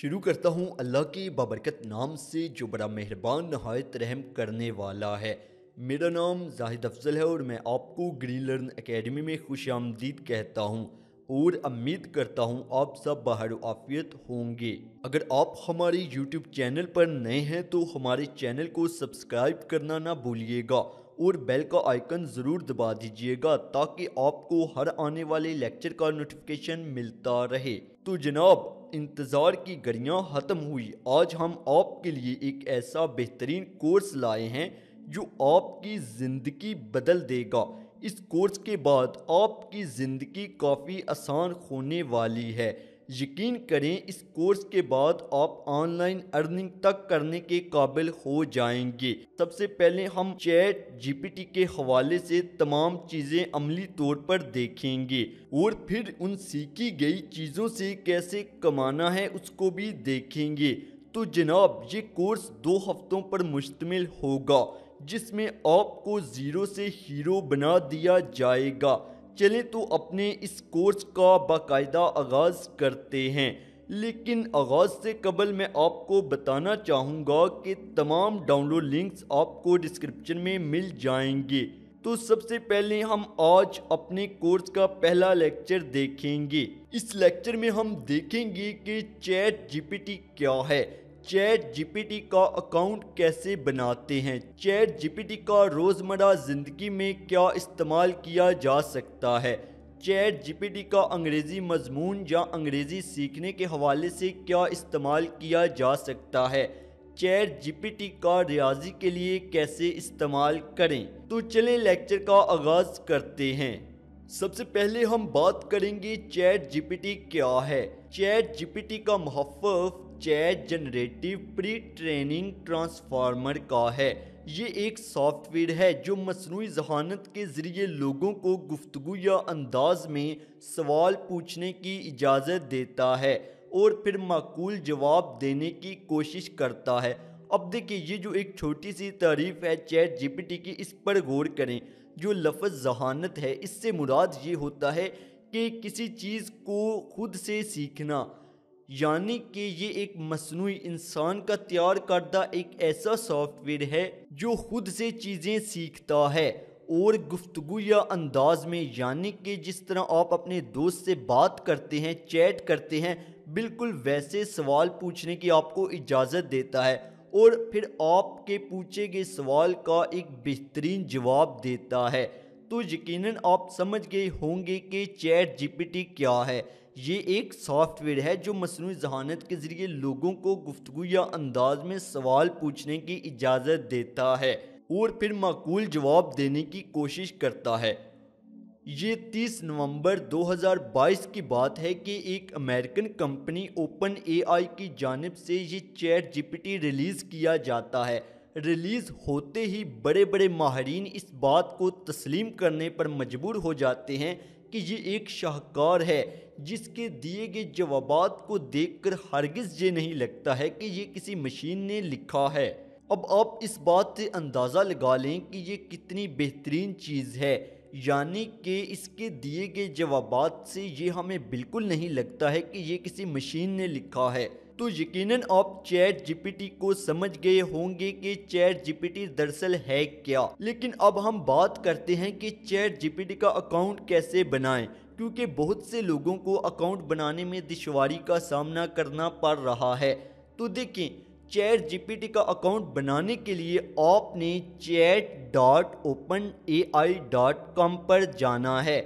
शुरू करता हूँ अल्लाह के बाबरकत नाम से जो बड़ा मेहरबान नहायत रहम करने वाला है मेरा नाम जाहिद अफजल है और मैं आपको ग्रीन लर्न अकेडमी में खुश आमदीद कहता हूँ और उम्मीद करता हूँ आप सब बाहर आफियत होंगे अगर आप हमारे यूट्यूब चैनल पर नए हैं तो हमारे चैनल को सब्सक्राइब करना ना भूलिएगा और बेल का आइकन ज़रूर दबा दीजिएगा ताकि आपको हर आने वाले लेक्चर का नोटिफिकेशन मिलता रहे तो जनाब इंतज़ार की घड़ियाँ ख़त्म हुई आज हम आपके लिए एक ऐसा बेहतरीन कोर्स लाए हैं जो आपकी ज़िंदगी बदल देगा इस कोर्स के बाद आपकी ज़िंदगी काफ़ी आसान होने वाली है यकीन करें इस कोर्स के बाद आप ऑनलाइन अर्निंग तक करने के काबिल हो जाएंगे सबसे पहले हम चैट जीपीटी के हवाले से तमाम चीज़ें अमली तौर पर देखेंगे और फिर उन सीखी गई चीज़ों से कैसे कमाना है उसको भी देखेंगे तो जनाब ये कोर्स दो हफ्तों पर मुश्तमिल होगा जिसमें आपको ज़ीरो से हीरो बना दिया जाएगा चले तो अपने इस कोर्स का बाकायदा आगाज़ करते हैं लेकिन आगाज़ से कबल मैं आपको बताना चाहूँगा कि तमाम डाउनलोड लिंक्स आपको डिस्क्रिप्शन में मिल जाएंगे तो सबसे पहले हम आज अपने कोर्स का पहला लेक्चर देखेंगे इस लेक्चर में हम देखेंगे कि चैट जीपीटी क्या है चैट जीपीटी का अकाउंट कैसे बनाते हैं चैट जीपीटी का रोज़मर्रा ज़िंदगी में क्या इस्तेमाल किया जा सकता है चैट जीपीटी का अंग्रेज़ी मजमून या अंग्रेज़ी सीखने के हवाले से क्या इस्तेमाल किया जा सकता है चैट जीपीटी का रियाजी के लिए कैसे इस्तेमाल करें तो चले लेक्चर का आगाज़ करते हैं सबसे पहले हम बात करेंगे चैट जीपीटी क्या है चैट जीपीटी का महफ chat generative pre training transformer का है ये एक सॉफ्टवेयर है जो मसनू जहानत के ज़रिए लोगों को गुफ्तु या अंदाज में सवाल पूछने की इजाज़त देता है और फिर माकूल जवाब देने की कोशिश करता है अब देखिए ये जो एक छोटी सी तारीफ है चैट जीपीटी की इस पर गौर करें जो लफ्ज़ जहानत है इससे मुराद ये होता है कि किसी चीज़ को खुद से सीखना यानी कि ये एक मसनू इंसान का तैयार करदा एक ऐसा सॉफ्टवेयर है जो खुद से चीज़ें सीखता है और गुफ्तु या अंदाज में यानी कि जिस तरह आप अपने दोस्त से बात करते हैं चैट करते हैं बिल्कुल वैसे सवाल पूछने की आपको इजाज़त देता है और फिर आपके पूछे गए सवाल का एक बेहतरीन जवाब देता है तो यकीनन आप समझ गए होंगे कि चैट जीपीटी क्या है ये एक सॉफ्टवेयर है जो मसनू जहानत के ज़रिए लोगों को गुफ्तु या अंदाज में सवाल पूछने की इजाज़त देता है और फिर माकूल जवाब देने की कोशिश करता है ये 30 नवंबर 2022 की बात है कि एक अमेरिकन कंपनी ओपन एआई की जानब से ये चैट जीपीटी रिलीज़ किया जाता है रिलीज़ होते ही बड़े बड़े माहरीन इस बात को तस्लीम करने पर मजबूर हो जाते हैं कि ये एक शाहकार है जिसके दिए गए जवाब को देखकर हरगिज़ ये नहीं लगता है कि ये किसी मशीन ने लिखा है अब आप इस बात से अंदाज़ा लगा लें कि ये कितनी बेहतरीन चीज़ है यानी कि इसके दिए गए जवाब से ये हमें बिल्कुल नहीं लगता है कि ये किसी मशीन ने लिखा है तो यकीनन आप चैट जीपीटी को समझ गए होंगे कि चैट जीपीटी दरअसल है क्या लेकिन अब हम बात करते हैं कि चैट जीपीटी का अकाउंट कैसे बनाएं क्योंकि बहुत से लोगों को अकाउंट बनाने में दुशारी का सामना करना पड़ रहा है तो देखें चैट जी का अकाउंट बनाने के लिए आपने chat dot open A I dot com पर जाना है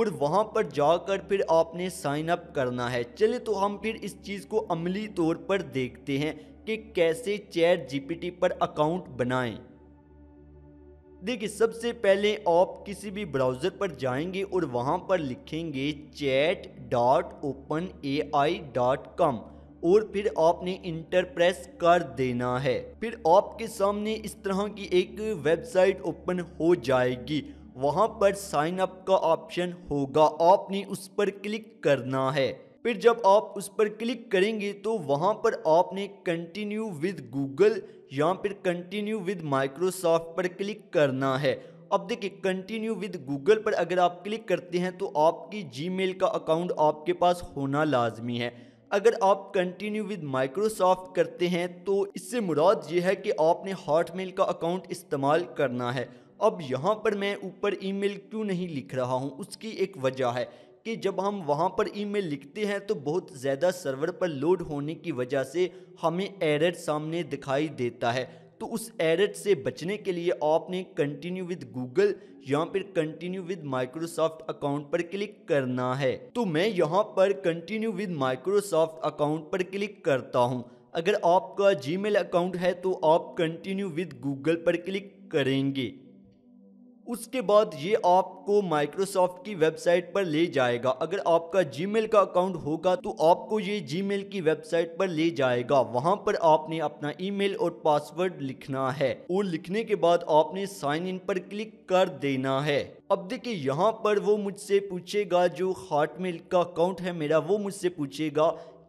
और वहाँ पर जाकर फिर आपने साइन अप करना है चले तो हम फिर इस चीज़ को अमली तौर पर देखते हैं कि कैसे चैट जीपीटी पर अकाउंट बनाएं देखिए सबसे पहले आप किसी भी ब्राउज़र पर जाएंगे और वहाँ पर लिखेंगे chat dot open A I dot com और फिर आपने इंटर प्रेस कर देना है फिर आपके सामने इस तरह की एक वेबसाइट ओपन हो जाएगी वहाँ पर साइन अप का ऑप्शन होगा आपने उस पर क्लिक करना है फिर जब आप उस पर क्लिक करेंगे तो वहाँ पर आपने कंटिन्यू विद गूगल यहाँ पर कंटिन्यू विद माइक्रोसॉफ्ट पर क्लिक करना है अब देखिए कंटिन्यू विद गूगल पर अगर आप क्लिक करते हैं तो आपकी जी का अकाउंट आपके पास होना लाजमी है अगर आप कंटिन्यू विद माइक्रोसॉफ्ट करते हैं तो इससे मुराद ये है कि आपने हॉटमेल का अकाउंट इस्तेमाल करना है अब यहाँ पर मैं ऊपर ईमेल क्यों नहीं लिख रहा हूँ उसकी एक वजह है कि जब हम वहाँ पर ईमेल लिखते हैं तो बहुत ज़्यादा सर्वर पर लोड होने की वजह से हमें एरर सामने दिखाई देता है तो उस एरर से बचने के लिए आपने कंटिन्यू विद गूगल या फिर कंटिन्यू विद माइक्रोसॉफ्ट अकाउंट पर क्लिक करना है तो मैं यहाँ पर कंटिन्यू विद माइक्रोसॉफ्ट अकाउंट पर क्लिक करता हूँ अगर आपका जीमेल अकाउंट है तो आप कंटिन्यू विद गूगल पर क्लिक करेंगे उसके बाद ये आपको माइक्रोसॉफ्ट की वेबसाइट पर ले जाएगा अगर आपका जीमेल का अकाउंट होगा तो आपको ये जीमेल की वेबसाइट पर ले जाएगा वहां पर आपने अपना ईमेल और पासवर्ड लिखना है और लिखने के बाद आपने साइन इन पर क्लिक कर देना है अब देखिए यहाँ पर वो मुझसे पूछेगा जो हॉटमेल का अकाउंट है मेरा वो मुझसे पूछेगा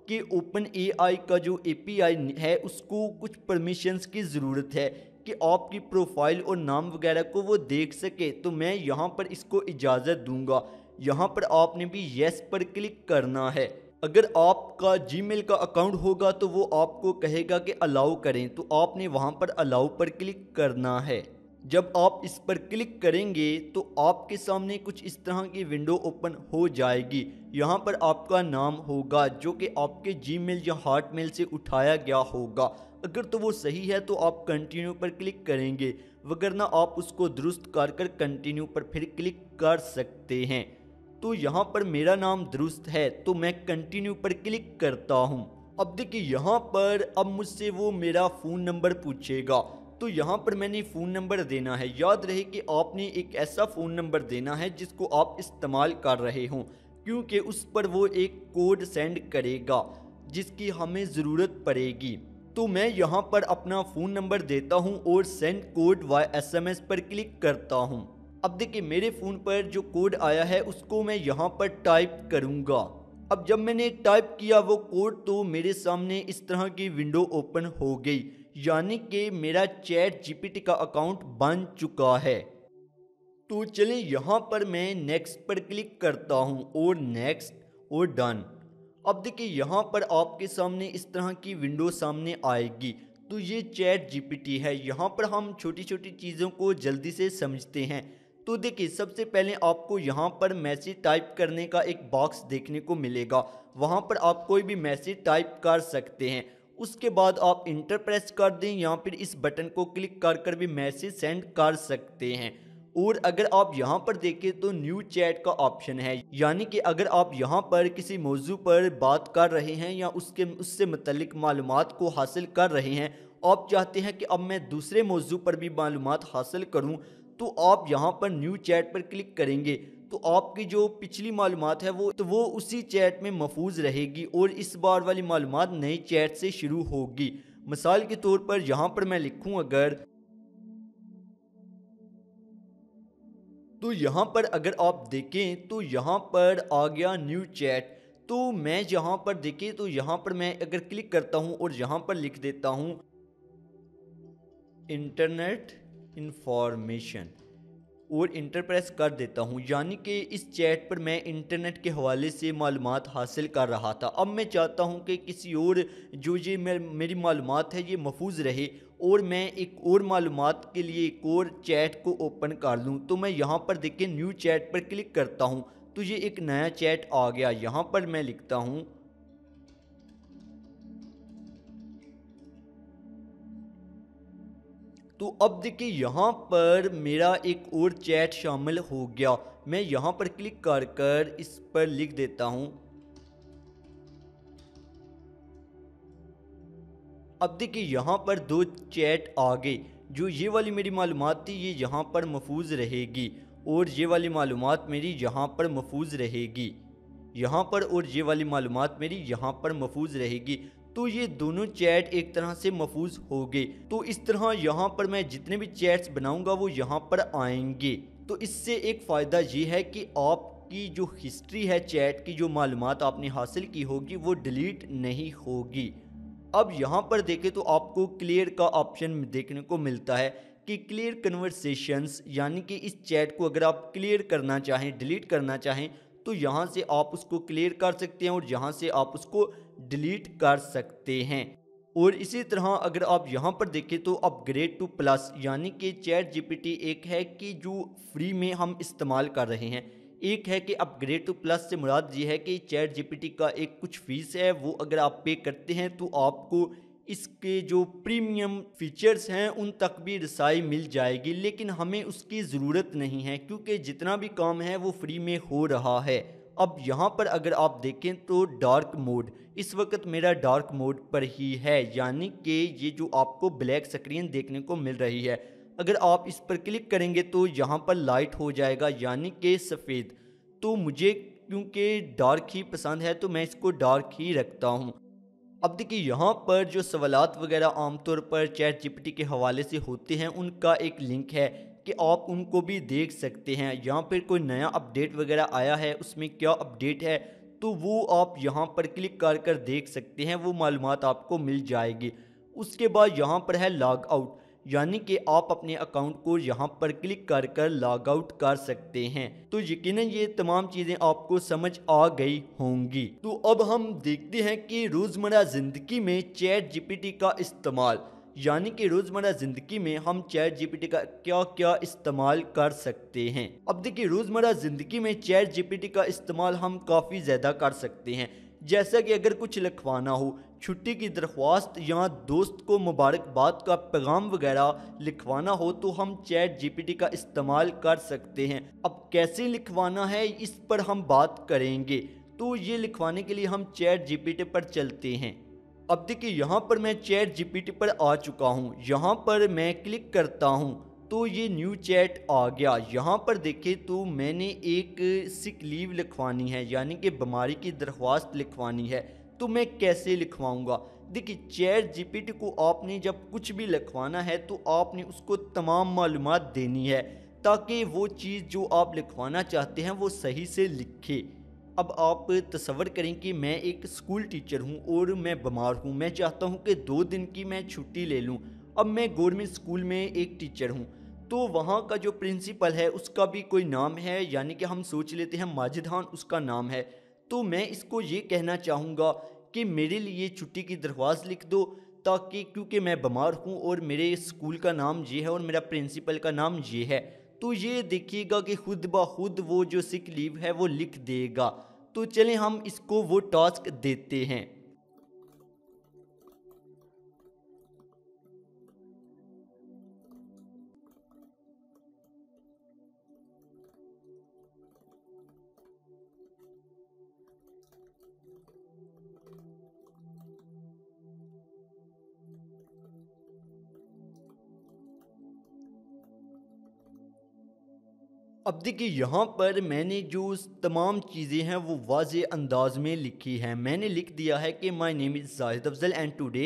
कि ओपन ए का जो ए है उसको कुछ परमिशंस की ज़रूरत है कि आपकी प्रोफाइल और नाम वगैरह को वो देख सके तो मैं यहाँ पर इसको इजाज़त दूंगा यहाँ पर आपने भी येस पर क्लिक करना है अगर आपका जीमेल का अकाउंट होगा तो वो आपको कहेगा कि अलाउ करें तो आपने वहाँ पर अलाउ पर क्लिक करना है जब आप इस पर क्लिक करेंगे तो आपके सामने कुछ इस तरह की विंडो ओपन हो जाएगी यहाँ पर आपका नाम होगा जो कि आपके जीमेल या हॉटमेल से उठाया गया होगा अगर तो वो सही है तो आप कंटिन्यू पर क्लिक करेंगे वगरना आप उसको दुरुस्त कर कर कंटिन्यू पर फिर क्लिक कर सकते हैं तो यहाँ पर मेरा नाम दुरुस्त है तो मैं कंटिन्यू पर क्लिक करता हूँ अब देखिए यहाँ पर अब मुझसे वो मेरा फ़ोन नंबर पूछेगा तो यहाँ पर मैंने फ़ोन नंबर देना है याद रहे कि आपने एक ऐसा फ़ोन नंबर देना है जिसको आप इस्तेमाल कर रहे हों क्योंकि उस पर वो एक कोड सेंड करेगा जिसकी हमें ज़रूरत पड़ेगी तो मैं यहाँ पर अपना फ़ोन नंबर देता हूँ और सेंड कोड वाई एसएमएस पर क्लिक करता हूँ अब देखिए मेरे फ़ोन पर जो कोड आया है उसको मैं यहाँ पर टाइप करूँगा अब जब मैंने टाइप किया वो कोड तो मेरे सामने इस तरह की विंडो ओपन हो गई यानी कि मेरा चैट जीपीटी का अकाउंट बन चुका है तो चलिए यहाँ पर मैं नेक्स्ट पर क्लिक करता हूँ और नेक्स्ट और डन अब देखिए यहाँ पर आपके सामने इस तरह की विंडो सामने आएगी तो ये चैट जीपीटी है यहाँ पर हम छोटी छोटी चीज़ों को जल्दी से समझते हैं तो देखिए सबसे पहले आपको यहाँ पर मैसेज टाइप करने का एक बॉक्स देखने को मिलेगा वहाँ पर आप कोई भी मैसेज टाइप कर सकते हैं उसके बाद आप इंटर प्रेस कर दें या फिर इस बटन को क्लिक कर कर भी मैसेज सेंड कर सकते हैं और अगर आप यहाँ पर देखें तो न्यू चैट का ऑप्शन है यानी कि अगर आप यहाँ पर किसी मौजू पर बात कर रहे हैं या उसके उससे मतलब मालूम को हासिल कर रहे हैं आप चाहते हैं कि अब मैं दूसरे मौजू पर भी मालूम हासिल करूँ तो आप यहाँ पर न्यू चैट पर क्लिक करेंगे तो आपकी जो पिछली मालूम है वो तो वो उसी चैट में महफूज रहेगी और इस बार वाली मालूम नई चैट से शुरू होगी मिसाल के तौर पर यहाँ पर मैं लिखूँ अगर तो यहाँ पर अगर आप देखें तो यहाँ पर आ गया न्यू चैट तो मैं यहाँ पर देखें तो यहाँ पर मैं अगर क्लिक करता हूँ और यहाँ पर लिख देता हूँ इंटरनेट इंफॉर्मेशन और इंटर प्रेस कर देता हूँ यानी कि इस चैट पर मैं इंटरनेट के हवाले से मालूम हासिल कर रहा था अब मैं चाहता हूँ कि किसी और जो ये मेरी मालूम है ये महफूज रहे और मैं एक और मालूम के लिए एक और चैट को ओपन कर लूँ तो मैं यहाँ पर देखें न्यू चैट पर क्लिक करता हूँ तो ये एक नया चैट आ गया यहाँ पर मैं लिखता हूँ तो अब देखिए यहाँ पर मेरा एक और चैट शामिल हो गया मैं यहाँ पर क्लिक कर कर इस पर लिख देता हूँ अब देखिए यहाँ पर दो चैट आ गई जो ये वाली मेरी मालूम थी ये यहाँ पर महफूज रहेगी और ये वाली मालूम मेरी यहाँ पर महफूज रहेगी यहाँ पर और ये वाली मालूम मेरी यहाँ पर महफूज रहेगी तो ये दोनों चैट एक तरह से महफूज हो गए तो इस तरह यहाँ पर मैं जितने भी चैट्स बनाऊँगा वो यहाँ पर आएंगे तो इससे एक फ़ायदा ये है कि आपकी जो हिस्ट्री है चैट की जो मालूम आपने हासिल की होगी वो डिलीट नहीं होगी अब यहाँ पर देखें तो आपको क्लियर का ऑप्शन देखने को मिलता है कि क्लियर कन्वर्सेशंस यानी कि इस चैट को अगर आप क्लियर करना चाहें डिलीट करना चाहें तो यहाँ से आप उसको क्लियर कर सकते हैं और यहाँ से आप उसको डिलीट कर सकते हैं और इसी तरह अगर आप यहाँ पर देखें तो अपग्रेड टू प्लस यानी कि चैट जीपीटी एक है कि जो फ्री में हम इस्तेमाल कर रहे हैं एक है कि अपग्रेड टू प्लस से मुराद ये है कि चैट जीपीटी का एक कुछ फीस है वो अगर आप पे करते हैं तो आपको इसके जो प्रीमियम फीचर्स हैं उन तक भी रसाई मिल जाएगी लेकिन हमें उसकी ज़रूरत नहीं है क्योंकि जितना भी काम है वो फ्री में हो रहा है अब यहाँ पर अगर आप देखें तो डार्क मोड इस वक्त मेरा डार्क मोड पर ही है यानी कि ये जो आपको ब्लैक स्क्रीन देखने को मिल रही है अगर आप इस पर क्लिक करेंगे तो यहाँ पर लाइट हो जाएगा यानी कि सफ़ेद तो मुझे क्योंकि डार्क ही पसंद है तो मैं इसको डार्क ही रखता हूँ अब देखिए यहाँ पर जो सवालत वगैरह आमतौर पर चैट जीपीटी के हवाले से होते हैं उनका एक लिंक है कि आप उनको भी देख सकते हैं या फिर कोई नया अपडेट वगैरह आया है उसमें क्या अपडेट है तो वो आप यहाँ पर क्लिक कर कर देख सकते हैं वो मालूम आपको मिल जाएगी उसके बाद यहाँ पर है लॉग आउट यानी कि आप अपने अकाउंट को यहाँ पर क्लिक कर कर लॉग आउट कर सकते हैं तो यकीन ये तमाम चीज़ें आपको समझ आ गई होंगी तो अब हम देखते हैं कि रोज़मर्रा ज़िंदगी में चैट जीपीटी का इस्तेमाल यानी कि रोज़मर्रा ज़िंदगी में हम चैट जीपीटी का क्या क्या इस्तेमाल कर सकते हैं अब देखिए रोज़मर्रा ज़िंदगी में चैट जीपीटी का इस्तेमाल हम काफ़ी ज़्यादा कर सकते हैं जैसा कि अगर कुछ लिखवाना हो छुट्टी की दरख्वास्त या दोस्त को मुबारकबाद का पैगाम वगैरह लिखवाना हो तो हम चैट जीपीटी का इस्तेमाल कर सकते हैं अब कैसे लिखवाना है इस पर हम बात करेंगे तो ये लिखवाने के लिए हम चैट जीपीटी पर चलते हैं अब देखिए यहाँ पर मैं चैट जीपीटी पर आ चुका हूँ यहाँ पर मैं क्लिक करता हूँ तो ये न्यू चैट आ गया यहाँ पर देखें तो मैंने एक सिक लीव लिखवानी है यानी कि बीमारी की दरख्वास्त लिखवानी है तो मैं कैसे लिखवाऊँगा देखिए चैट जीपीटी को आपने जब कुछ भी लिखवाना है तो आपने उसको तमाम मालूम देनी है ताकि वो चीज़ जो आप लिखवाना चाहते हैं वो सही से लिखे अब आप तस्वर करें कि मैं एक स्कूल टीचर हूँ और मैं बीमार हूँ मैं चाहता हूँ कि दो दिन की मैं छुट्टी ले लूँ अब मैं गवर्नमेंट स्कूल में एक टीचर हूँ तो वहाँ का जो प्रिंसिपल है उसका भी कोई नाम है यानी कि हम सोच लेते हैं माजिद उसका नाम है तो मैं इसको ये कहना चाहूँगा कि मेरे लिए छुट्टी की दरख्वास्त लिख दो ताकि क्योंकि मैं बीमार हूँ और मेरे स्कूल का नाम ये है और मेरा प्रिंसिपल का नाम ये है तो ये देखिएगा कि खुद ब खुद वो जो सिक लीव है वो लिख देगा तो चलें हम इसको वो टास्क देते हैं अब देखिए यहाँ पर मैंने जो तमाम चीज़ें हैं वो वाज अंदाज में लिखी हैं मैंने लिख दिया है कि my name is Zahid Afzal and today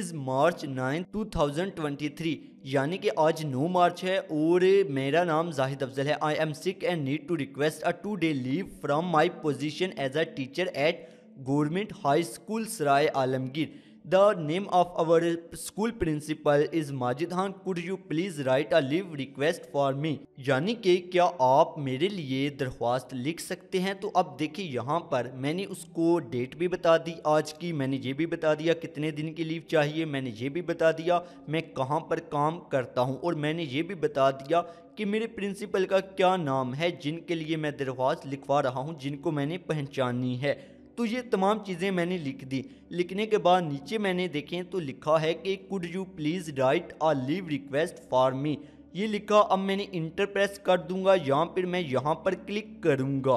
is March nine two thousand twenty three यानी कि आज नौ मार्च है और मेरा नाम जाहिद अफजल है I am sick and need to request a two day leave from my position as a teacher at government high school Sarai Alamgir the name of our school principal is Majid Khan could you please write a leave request for me यानी कि क्या आप मेरे लिए दरख्वास्त लिख सकते हैं तो अब देखिए यहाँ पर मैंने उसको डेट भी बता दी आज की मैंने ये भी बता दिया कितने दिन की लीव चाहिए मैंने ये भी बता दिया मैं कहाँ पर काम करता हूँ और मैंने ये भी बता दिया कि मेरे प्रिंसिपल का क्या नाम है जिनके लिए मैं दरख्वास्त लिखवा रहा हूँ जिनको मैंने पहचानी है तो ये तमाम चीज़ें मैंने लिख दी लिखने के बाद नीचे मैंने देखें तो लिखा है कि could you please write a leave request for me ये लिखा अब मैंने इंटर प्रेस कर दूंगा या फिर मैं यहाँ पर क्लिक करूँगा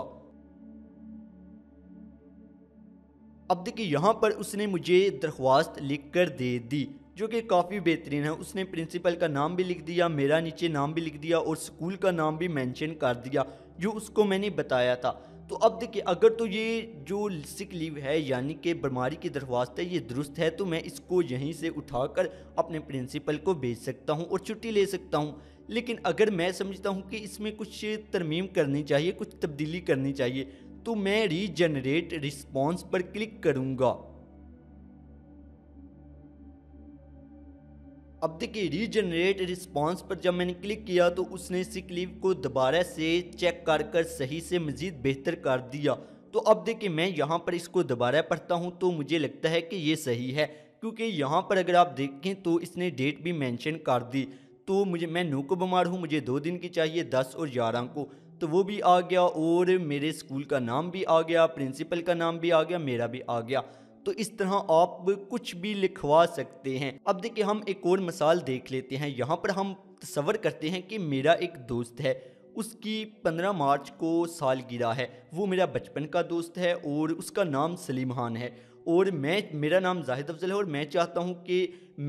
अब देखिए यहाँ पर उसने मुझे दरख्वास्त लिख कर दे दी जो कि काफ़ी बेहतरीन है उसने प्रिंसिपल का नाम भी लिख दिया मेरा नीचे नाम भी लिख दिया और स्कूल का नाम भी मेंशन कर दिया जो उसको मैंने बताया था तो अब देखिए अगर तो ये जो सिक लीव है यानी कि बीमारी की दरख्वास्त है ये दुरुस्त है तो मैं इसको यहीं से उठाकर अपने प्रिंसिपल को भेज सकता हूँ और छुट्टी ले सकता हूँ लेकिन अगर मैं समझता हूँ कि इसमें कुछ तरमीम करनी चाहिए कुछ तब्दीली करनी चाहिए तो मैं रीजनरेट रिस्पॉन्स पर क्लिक करूँगा अब देखिए रीजनरेट रिस्पॉन्स पर जब मैंने क्लिक किया तो उसने इसी क्लिप को दोबारा से चेक कर कर सही से मज़ीद बेहतर कर दिया तो अब देखिए मैं यहाँ पर इसको दोबारा पढ़ता हूँ तो मुझे लगता है कि ये सही है क्योंकि यहाँ पर अगर आप देखें तो इसने डेट भी मैंशन कर दी तो मुझे मैं नू को बीमार हूँ मुझे दो दिन की चाहिए दस और ग्यारह को तो वो भी आ गया और मेरे स्कूल का नाम भी आ गया प्रिंसिपल का नाम भी आ गया मेरा भी आ गया तो इस तरह आप कुछ भी लिखवा सकते हैं अब देखिए हम एक और मिसाल देख लेते हैं यहाँ पर हम तस्वर करते हैं कि मेरा एक दोस्त है उसकी 15 मार्च को सालगिरह है वो मेरा बचपन का दोस्त है और उसका नाम सलीम खान है और मैं मेरा नाम जाहिद अफजल है और मैं चाहता हूँ कि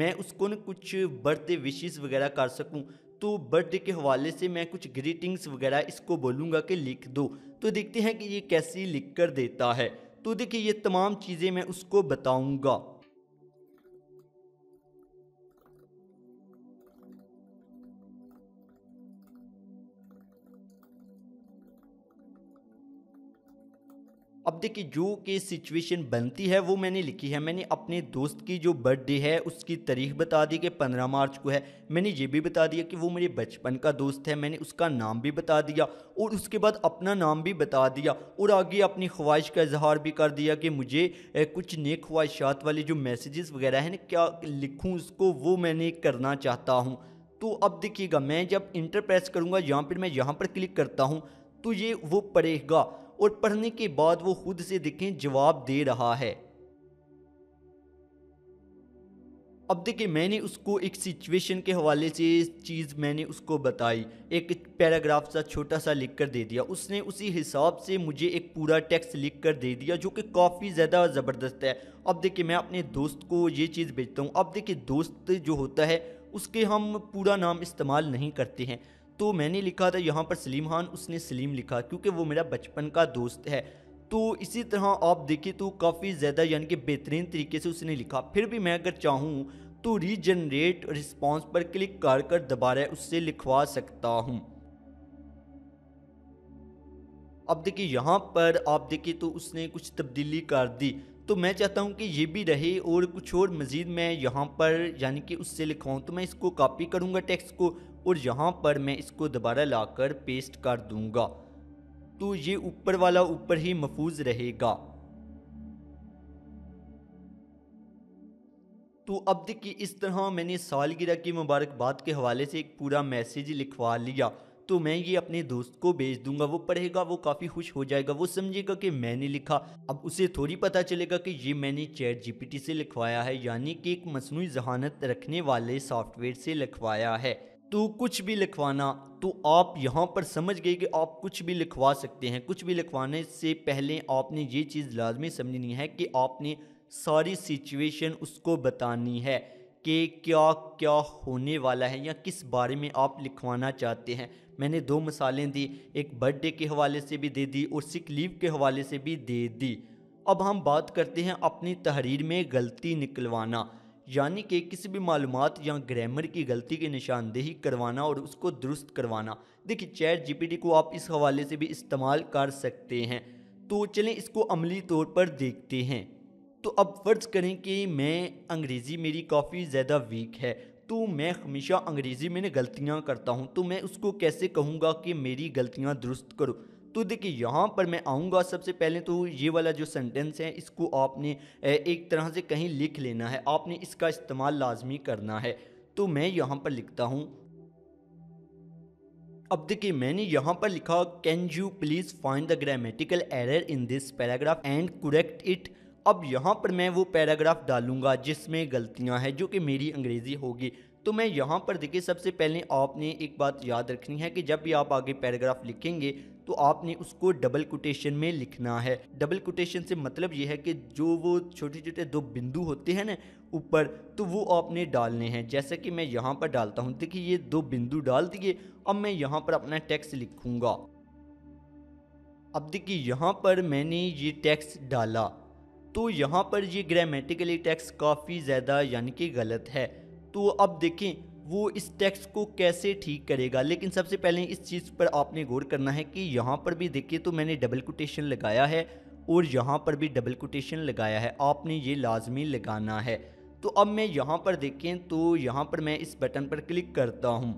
मैं उसको न कुछ बर्थडे विशेज़ वगैरह कर सकूँ तो बर्थडे के हवाले से मैं कुछ ग्रीटिंग्स वगैरह इसको बोलूँगा कि लिख दो तो देखते हैं कि ये कैसी लिख कर देता है तो देखिए ये तमाम चीज़ें मैं उसको बताऊँगा अब देखिए जो कि सिचुएशन बनती है वो मैंने लिखी है मैंने अपने दोस्त की जो बर्थडे है उसकी तारीख बता दी कि पंद्रह मार्च को है मैंने ये भी बता दिया कि वो मेरे बचपन का दोस्त है मैंने उसका नाम भी बता दिया और उसके बाद अपना नाम भी बता दिया और आगे अपनी ख्वाहिश का इजहार भी कर दिया कि मुझे कुछ नए ख्वाहिशात वाले जो मैसेजेस वगैरह हैं क्या लिखूँ उसको वो मैंने करना चाहता हूँ तो अब देखिएगा मैं जब इंटर प्रेस करूँगा यहाँ पर मैं यहाँ पर क्लिक करता हूँ तो ये वो पड़ेगा और पढ़ने के बाद वो खुद से देखें जवाब दे रहा है अब देखिए मैंने उसको एक सिचुएशन के हवाले से चीज़ मैंने उसको बताई एक पैराग्राफ सा छोटा सा लिख कर दे दिया उसने उसी हिसाब से मुझे एक पूरा टेक्स्ट लिख कर दे दिया जो कि काफ़ी ज़्यादा ज़बरदस्त है अब देखिए मैं अपने दोस्त को ये चीज़ भेजता हूँ अब देखिए दोस्त जो होता है उसके हम पूरा नाम इस्तेमाल नहीं करते हैं तो मैंने लिखा था यहाँ पर सलीम खान उसने सलीम लिखा क्योंकि वो मेरा बचपन का दोस्त है तो इसी तरह आप देखें तो काफ़ी ज़्यादा यानी कि बेहतरीन तरीके से उसने लिखा फिर भी मैं अगर चाहूँ तो रीजनरेट रिस्पॉन्स पर क्लिक कर कर दोबारा उससे लिखवा सकता हूँ अब देखिए यहाँ पर आप देखिए तो उसने कुछ तब्दीली कर दी तो मैं चाहता हूँ कि ये भी रहे और कुछ और मज़ीद मैं यहाँ पर यानी कि उससे लिखाऊँ तो मैं इसको कॉपी करूँगा टेक्स्ट को और यहाँ पर मैं इसको दोबारा ला कर पेस्ट कर दूँगा तो ये ऊपर वाला ऊपर ही महफूज रहेगा तो अब देखिए इस तरह मैंने सालगिरह की मुबारकबाद के हवाले से एक पूरा मैसेज लिखवा लिया तो मैं ये अपने दोस्त को भेज दूंगा वो पढ़ेगा वो काफ़ी खुश हो जाएगा वो समझेगा कि मैंने लिखा अब उसे थोड़ी पता चलेगा कि ये मैंने चैट जीपीटी से लिखवाया है यानी कि एक मसनू जहानत रखने वाले सॉफ्टवेयर से लिखवाया है तो कुछ भी लिखवाना तो आप यहाँ पर समझ गए कि आप कुछ भी लिखवा सकते हैं कुछ भी लिखवाने से पहले आपने ये चीज़ लाजमी समझनी है कि आपने सारी सिचुएशन उसको बतानी है कि क्या क्या होने वाला है या किस बारे में आप लिखवाना चाहते हैं मैंने दो मिसालें दी एक बर्थडे के हवाले से भी दे दी और सिक लीव के हवाले से भी दे दी अब हम बात करते हैं अपनी तहरीर में गलती निकलवाना यानी कि किसी भी मालूम या ग्रामर की गलती की निशानदेही करवाना और उसको दुरुस्त करवाना देखिए चैट जीपीटी को आप इस हवाले से भी इस्तेमाल कर सकते हैं तो चलें इसको अमली तौर पर देखते हैं तो अब फ़र्ज़ करें कि मैं अंग्रेज़ी मेरी काफ़ी ज़्यादा वीक है तो मैं हमेशा अंग्रेज़ी में गलतियाँ करता हूँ तो मैं उसको कैसे कहूँगा कि मेरी गलतियाँ दुरुस्त करो तो देखिए यहाँ पर मैं आऊँगा सबसे पहले तो ये वाला जो सेंटेंस है इसको आपने एक तरह से कहीं लिख लेना है आपने इसका इस्तेमाल लाजमी करना है तो मैं यहाँ पर लिखता हूँ अब देखिए मैंने यहाँ पर लिखा can you please find the grammatical error in this paragraph and correct it अब यहाँ पर मैं वो पैराग्राफ डालूंगा जिसमें गलतियाँ हैं जो कि मेरी अंग्रेज़ी होगी तो मैं यहाँ पर देखिए सबसे पहले आपने एक बात याद रखनी है कि जब भी आप आगे पैराग्राफ लिखेंगे तो आपने उसको डबल कोटेशन में लिखना है डबल कोटेशन से मतलब ये है कि जो वो छोटे छोटे दो बिंदु होते हैं ना ऊपर तो वो आपने डालने हैं जैसे कि मैं यहाँ पर डालता हूँ देखिए ये दो बिंदु डाल दिए अब मैं यहाँ पर अपना टैक्स लिखूँगा अब देखिए यहाँ पर मैंने ये टैक्स डाला तो यहाँ पर ये ग्रामेटिकली टैक्स काफ़ी ज़्यादा यानी कि गलत है तो अब देखें वो इस टैक्स को कैसे ठीक करेगा लेकिन सबसे पहले इस चीज़ पर आपने गौर करना है कि यहाँ पर भी देखिए तो मैंने डबल कोटेशन लगाया है और यहाँ पर भी डबल कोटेशन लगाया है आपने ये लाजमी लगाना है तो अब मैं यहाँ पर देखें तो यहाँ पर मैं इस बटन पर क्लिक करता हूँ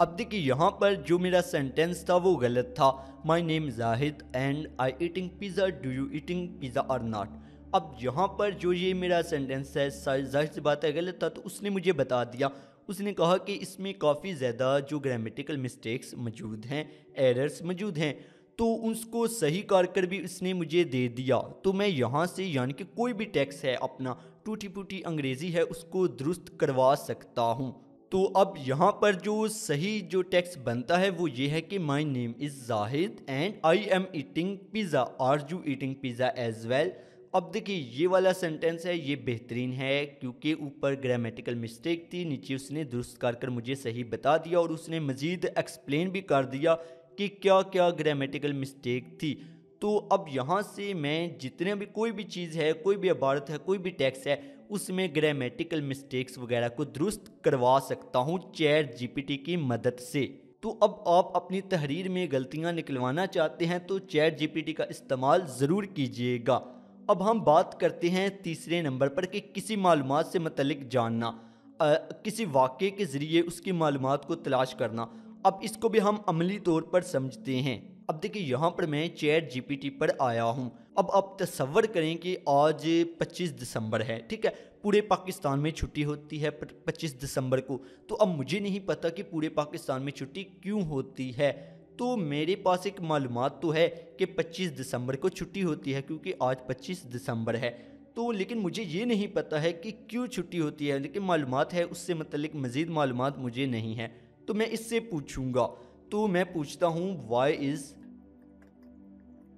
अब देखिए यहाँ पर जो मेरा सेंटेंस था वो गलत था my name Zahid and I eating pizza do you eating pizza or not अब यहाँ पर जो ये मेरा सेंटेंस है जाहिर सी बात है गलत था तो उसने मुझे बता दिया उसने कहा कि इसमें काफ़ी ज़्यादा जो ग्रामेटिकल मिस्टेक्स मौजूद हैं एरर्स मौजूद हैं तो उसको सही कर कर भी उसने मुझे दे दिया तो मैं यहाँ से यानी कि कोई भी टैक्स है अपना टूटी फूटी अंग्रेज़ी है उसको दुरुस्त करवा सकता हूँ तो अब यहाँ पर जो सही जो टेक्स्ट बनता है वो ये है कि my name is Zahid and I am eating pizza are you eating pizza as well अब देखिए ये वाला सेंटेंस है ये बेहतरीन है क्योंकि ऊपर ग्रामेटिकल मिस्टेक थी नीचे उसने दुरुस्त कर कर मुझे सही बता दिया और उसने मज़ीद एक्सप्लेन भी कर दिया कि क्या क्या ग्रामेटिकल मिस्टेक थी तो अब यहाँ से मैं जितने भी कोई भी चीज़ है कोई भी अबारत है कोई भी टैक्स है उसमें ग्रामेटिकल मिस्टेक्स वगैरह को दुरुस्त करवा सकता हूँ चैट जीपीटी की मदद से तो अब आप अपनी तहरीर में गलतियाँ निकलवाना चाहते हैं तो चैट जीपीटी का इस्तेमाल ज़रूर कीजिएगा अब हम बात करते हैं तीसरे नंबर पर कि किसी मालूम से मतलब जानना आ, किसी वाक़े के ज़रिए उसकी मालूम को तलाश करना अब इसको भी हम अमली तौर पर समझते हैं अब देखिए यहाँ पर मैं चैट जीपीटी पर आया हूँ अब आप तस्वर करें कि आज 25 दिसंबर है ठीक है पूरे पाकिस्तान में छुट्टी होती है 25 दिसंबर को तो अब मुझे नहीं पता कि पूरे पाकिस्तान में छुट्टी क्यों होती है तो मेरे पास एक मालूम तो है कि 25 दिसंबर को छुट्टी होती है क्योंकि आज 25 दिसंबर है तो लेकिन मुझे ये नहीं पता है कि क्यों छुट्टी होती है लेकिन मालूम है उससे मतलब मज़ीद मालूम मुझे नहीं है तो मैं इससे पूछूँगा तो मैं पूछता हूँ वाई इज़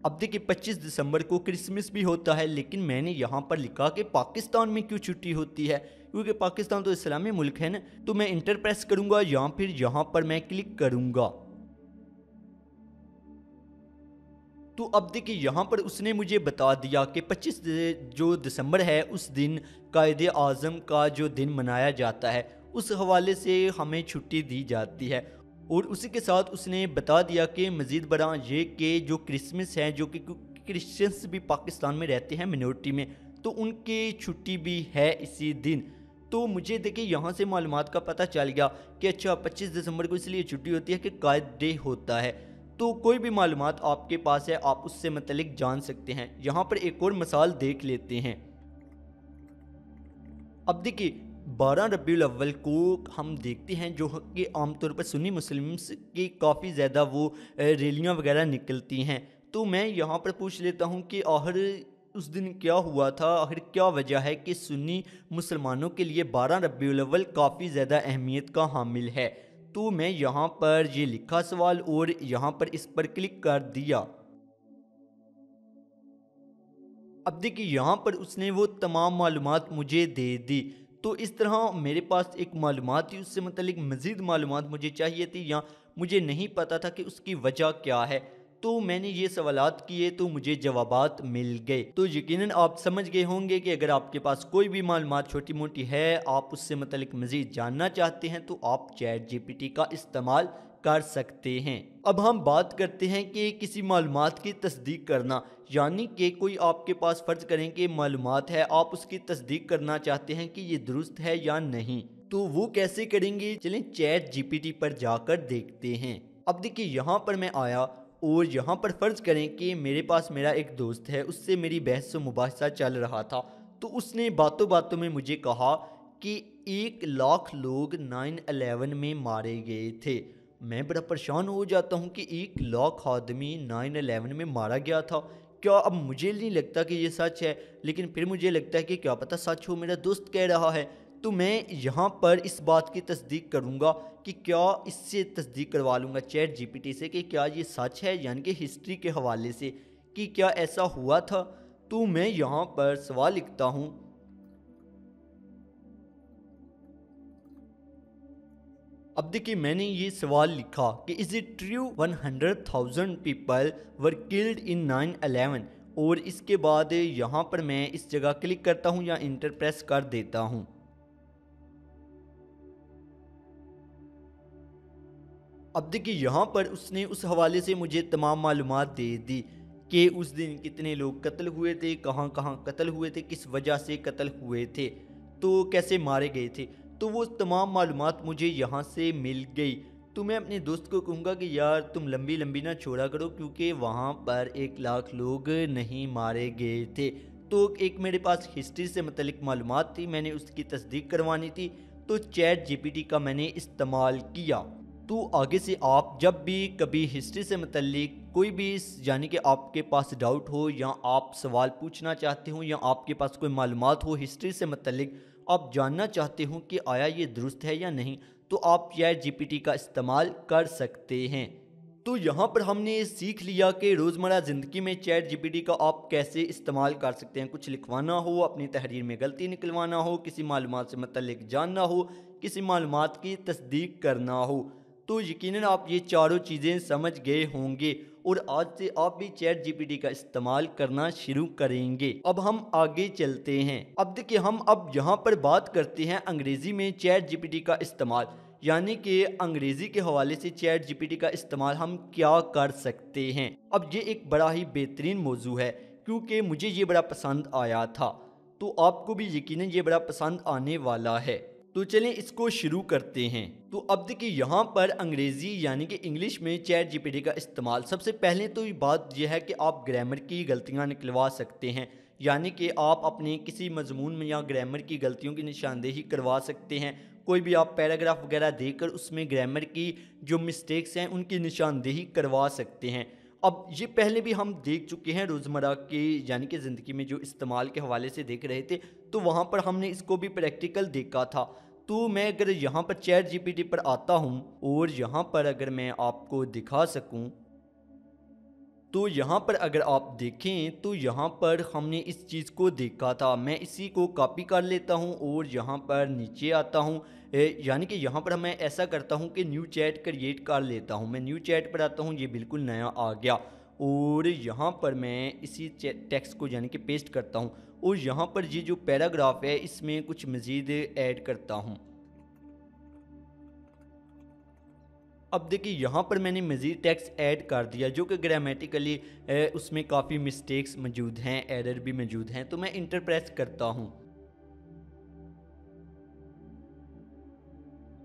अब देखिए 25 दिसंबर को क्रिसमस भी होता है लेकिन मैंने यहाँ पर लिखा कि पाकिस्तान में क्यों छुट्टी होती है क्योंकि पाकिस्तान तो इस्लामी मुल्क है ना तो मैं इंटर प्रेस करूँगा या फिर यहाँ पर मैं क्लिक करूँगा तो अब देखिए यहाँ पर उसने मुझे बता दिया कि 25 जो दिसंबर है उस दिन कायद आज़म का जो दिन मनाया जाता है उस हवाले से हमें छुट्टी दी जाती है और उसी के साथ उसने बता दिया कि मज़ीद बड़ा ये कि जो क्रिसमस है जो कि क्रिश्चियंस भी पाकिस्तान में रहते हैं मिनोरिटी में तो उनकी छुट्टी भी है इसी दिन तो मुझे देखिए यहाँ से मालूम का पता चल गया कि अच्छा पच्चीस दिसंबर को इसलिए छुट्टी होती है कि कायद डे होता है तो कोई भी मालूम आपके पास है आप उससे मतलब जान सकते हैं यहाँ पर एक और मिसाल देख लेते हैं अब देखिए बारह रबी अव्वल को हम देखते हैं जो कि आमतौर पर सुन्नी मुस्लिम्स की काफ़ी ज़्यादा वो रैलियाँ वगैरह निकलती हैं तो मैं यहाँ पर पूछ लेता हूँ कि आहर उस दिन क्या हुआ था आखिर क्या वजह है कि सुन्नी मुसलमानों के लिए बारह रबी अव्वल काफ़ी ज़्यादा अहमियत का हामिल है तो मैं यहाँ पर ये लिखा सवाल और यहाँ पर इस पर क्लिक कर दिया अब देखिए यहाँ पर उसने वो तमाम मालूम मुझे दे दी तो इस तरह मेरे पास एक मालूम थी उससे मतलब मज़ीद मालूम मुझे चाहिए थी या मुझे नहीं पता था कि उसकी वजह क्या है तो मैंने ये सवाल किए तो मुझे जवाब मिल गए तो यकीनन आप समझ गए होंगे कि अगर आपके पास कोई भी मालूम छोटी मोटी है आप उससे मतलब मज़ीद जानना चाहते हैं तो आप चैट जीपीटी का इस्तेमाल कर सकते हैं अब हम बात करते हैं कि किसी मालूम की तस्दीक करना यानी कि कोई आपके पास फ़र्ज करें कि मालूम है आप उसकी तस्दीक करना चाहते हैं कि ये दुरुस्त है या नहीं तो वो कैसे करेंगे चलें चैट जीपीटी पर जाकर देखते हैं अब देखिए यहाँ पर मैं आया और यहाँ पर फ़र्ज़ करें कि मेरे पास मेरा एक दोस्त है उससे मेरी बहस मुबासा चल रहा था तो उसने बातों बातों में मुझे कहा कि एक लाख लोग नाइन अलेवन में मारे गए थे मैं बड़ा परेशान हो जाता हूँ कि एक लाख आदमी नाइन अलेवन में मारा गया था क्या अब मुझे नहीं लगता कि ये सच है लेकिन फिर मुझे लगता है कि क्या पता सच हो मेरा दोस्त कह रहा है तो मैं यहाँ पर इस बात की तस्दीक करूँगा कि क्या इससे तस्दीक करवा लूँगा चैट जीपीटी से कि क्या ये सच है यानी कि हिस्ट्री के हवाले से कि क्या ऐसा हुआ था तो मैं यहाँ पर सवाल लिखता हूँ अब देखिए मैंने ये सवाल लिखा कि is it true 100,000 people were killed in 9/11 और इसके बाद यहाँ पर मैं इस जगह क्लिक करता हूँ या इंटर प्रेस कर देता हूँ अब देखिए यहाँ पर उसने उस हवाले से मुझे तमाम मालूम दे दी कि उस दिन कितने लोग कत्ल हुए थे कहाँ कहाँ कत्ल हुए थे किस वजह से कत्ल हुए थे तो कैसे मारे गए थे तो वो तमाम मालूम मुझे यहाँ से मिल गई तो मैं अपने दोस्त को कहूँगा कि यार तुम लंबी लंबी ना छोड़ा करो क्योंकि वहाँ पर एक लाख लोग नहीं मारे गए थे तो एक मेरे पास हिस्ट्री से मतलब मालूम थी मैंने उसकी तस्दीक करवानी थी तो चैट जीपीटी का मैंने इस्तेमाल किया तो आगे से आप जब भी कभी हिस्ट्री से मतलब कोई भी यानी कि आपके पास डाउट हो या आप सवाल पूछना चाहते हो या आपके पास कोई मालूम हो हिस्ट्री से मतलब आप जानना चाहते हो कि आया ये दुरुस्त है या नहीं तो आप चैट जी का इस्तेमाल कर सकते हैं तो यहाँ पर हमने सीख लिया कि रोज़मर्रा ज़िंदगी में चैट जीपीटी का आप कैसे इस्तेमाल कर सकते हैं कुछ लिखवाना हो अपनी तहरीर में गलती निकलवाना हो किसी मालूम से मतलब जानना हो किसी मालूम की तस्दीक करना हो तो यकीनन आप ये चारों चीज़ें समझ गए होंगे और आज से आप भी चैट जीपीटी का इस्तेमाल करना शुरू करेंगे अब हम आगे चलते हैं अब देखिए हम अब यहाँ पर बात करते हैं अंग्रेजी में चैट जीपीटी का इस्तेमाल यानी कि अंग्रेज़ी के हवाले से चैट जीपीटी का इस्तेमाल हम क्या कर सकते हैं अब ये एक बड़ा ही बेहतरीन मौजू है क्योंकि मुझे ये बड़ा पसंद आया था तो आपको भी यकीन ये बड़ा पसंद आने वाला है तो चलें इसको शुरू करते हैं तो अब देखिए यहाँ पर अंग्रेज़ी यानी कि इंग्लिश में चैट जीपीटी का इस्तेमाल सबसे पहले तो ये बात यह है कि आप ग्रामर की गलतियाँ निकलवा सकते हैं यानी कि आप अपने किसी मजमून में या ग्रामर की गलतियों की निशानदेही करवा सकते हैं कोई भी आप पैराग्राफ वगैरह देकर उसमें ग्रामर की जो मिस्टेक्स हैं उनकी निशानदेही करवा सकते हैं अब ये पहले भी हम देख चुके हैं रोज़मर्रा के यानी कि ज़िंदगी में जो इस्तेमाल के हवाले से देख रहे थे तो वहाँ पर हमने इसको भी प्रैक्टिकल देखा था तो मैं अगर यहाँ पर चैट जीपीटी पर आता हूँ और यहाँ पर अगर मैं आपको दिखा सकूँ तो यहाँ पर अगर आप देखें तो यहाँ पर हमने इस चीज़ को देखा था मैं इसी को कॉपी कर लेता हूँ और यहाँ पर नीचे आता हूँ यानी कि यहाँ पर मैं ऐसा करता हूँ कि न्यू चैट क्रिएट कर लेता हूँ मैं न्यू चैट पर आता हूँ ये बिल्कुल नया आ गया और यहाँ पर मैं इसी टेक्स्ट को यानी कि पेस्ट करता हूँ और यहाँ पर ये जो पैराग्राफ है इसमें कुछ मज़ीद ऐड करता हूँ अब देखिए यहाँ पर मैंने मज़ीद टैक्स ऐड कर दिया जो कि ग्रामेटिकली उसमें काफ़ी मिस्टेक्स मौजूद हैं एरर भी मौजूद हैं तो मैं इंटरप्रेस करता हूँ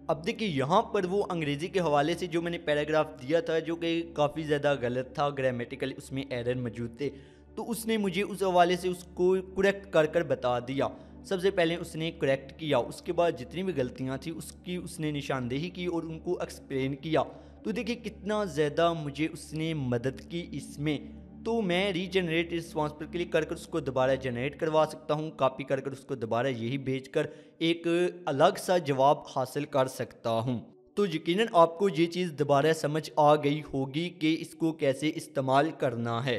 अब देखिए यहाँ पर वो अंग्रेज़ी के हवाले से जो मैंने पैराग्राफ दिया था जो कि काफ़ी ज़्यादा गलत था ग्रामेटिकली उसमें एरर मौजूद थे तो उसने मुझे उस हवाले से उसको करेक्ट कर कर बता दिया सबसे पहले उसने करेक्ट किया उसके बाद जितनी भी गलतियाँ थी उसकी उसने निशानदेही की और उनको एक्सप्लेन किया तो देखिए कितना ज़्यादा मुझे उसने मदद की इसमें तो मैं रीजनरेट रिस्पॉन्स पर क्लिक कर कर उसको दोबारा जनरेट करवा सकता हूँ कॉपी कर कर उसको दोबारा यही भेज कर एक अलग सा जवाब हासिल कर सकता हूँ तो यकीनन आपको ये चीज़ दोबारा समझ आ गई होगी कि इसको कैसे इस्तेमाल करना है